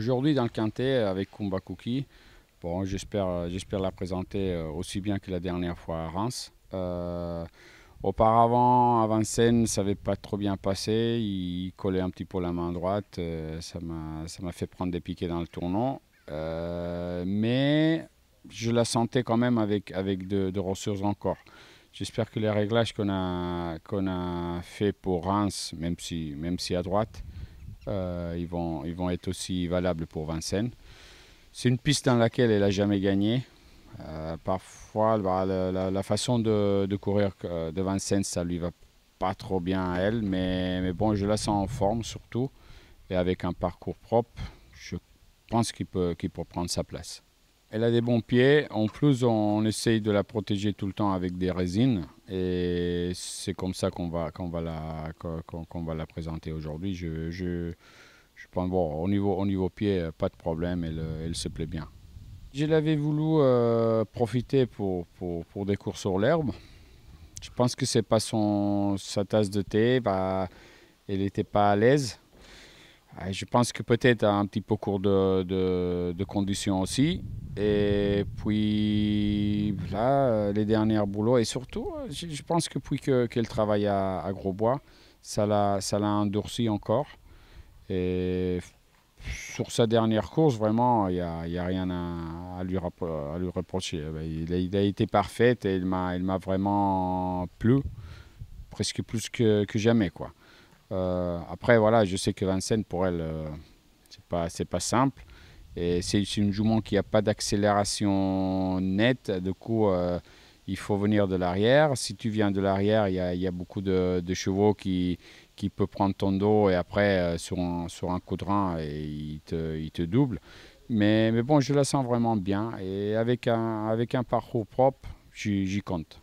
Aujourd'hui, dans le quintet, avec Kumba Cookie, bon, j'espère, j'espère la présenter euh, aussi bien que la dernière fois à Reims. Euh, auparavant, avant scène, ça n'avait pas trop bien passé. Il collait un petit peu la main droite. Euh, ça, m'a, ça m'a fait prendre des piquets dans le tournant. mais je la sentais quand même avec, avec de, de ressources encore. J'espère que les réglages qu'on a, a fait pour Reims, même si, même si à droite, euh, ils, vont, ils vont être aussi valables pour Vincennes. C'est une piste dans laquelle elle n'a jamais gagné. Euh, parfois, bah, la, façon de, courir euh, de Vincennes, ça lui va pas trop bien à elle, mais, bon, je la sens en forme surtout, et avec un parcours propre, je pense qu'il peut, peut, prendre sa place. Elle a des bons pieds, en plus on, on essaye de la protéger tout le temps avec des résines, et c'est comme ça qu'on va, qu'on va, la, qu'on, va la présenter aujourd'hui. Je, je, je pense, bon, au niveau, au niveau pied, euh, pas de problème, elle, euh, elle se plaît bien. Je l'avais voulu euh, profiter pour, pour, pour, des cours sur l'herbe. Je pense que c'est pas son, sa tasse de thé, bah, elle n'était pas à l'aise. Ah, je pense que peut-être un petit peu cours de, de, de conditions aussi. Et puis là, euh, les derniers boulots, et surtout, euh, je, pense que depuis qu'elle travaille à, Grosbois, ça l'a endurci encore. Et sur sa dernière course, vraiment, il n'y a, rien à, lui reprocher. Bah, il a, été parfait et il m'a vraiment plu, presque plus que, jamais. Quoi. Euh, après, voilà, je sais que Vincennes, pour elle, c'est ce n'est pas simple. C'est une jument qui n'a pas d'accélération nette, du coup euh, il faut venir de l'arrière. Si tu viens de l'arrière, il y, a beaucoup de, chevaux qui, peuvent prendre ton dos et après euh, sur, un, sur coup de rein, et il, te, doublent. double. Mais, bon, je la sens vraiment bien et avec un parcours propre, j'y compte.